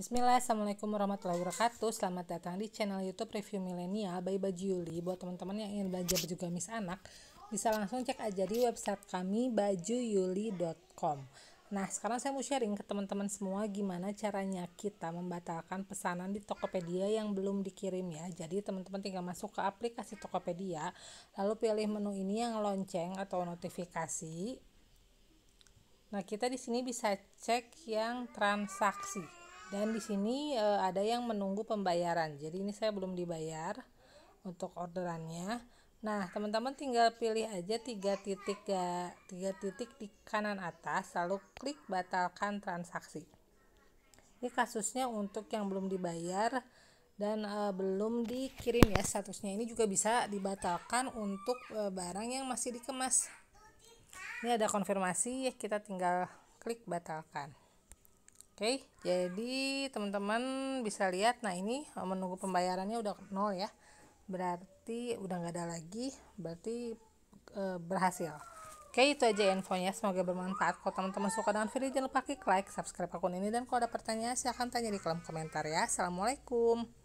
Bismillah, Assalamualaikum warahmatullahi wabarakatuh Selamat datang di channel youtube review milenial by Baju Yuli Buat teman-teman yang ingin belajar baju gamis anak Bisa langsung cek aja di website kami bajuyuli.com Nah sekarang saya mau sharing ke teman-teman semua Gimana caranya kita membatalkan pesanan di Tokopedia yang belum dikirim ya Jadi teman-teman tinggal masuk ke aplikasi Tokopedia Lalu pilih menu ini yang lonceng atau notifikasi Nah kita di sini bisa cek yang transaksi dan di sini e, ada yang menunggu pembayaran jadi ini saya belum dibayar untuk orderannya nah teman-teman tinggal pilih aja tiga titik ya tiga titik di kanan atas lalu klik batalkan transaksi ini kasusnya untuk yang belum dibayar dan e, belum dikirim ya statusnya ini juga bisa dibatalkan untuk e, barang yang masih dikemas ini ada konfirmasi kita tinggal klik batalkan Oke, jadi teman-teman bisa lihat, nah ini eh, menunggu pembayarannya udah nol ya, berarti udah nggak ada lagi, berarti e, berhasil. Oke, itu aja infonya, semoga bermanfaat. Kalau teman-teman suka dengan video, jangan lupa klik like, subscribe akun ini, dan kalau ada pertanyaan silahkan tanya di kolom komentar ya. Assalamualaikum.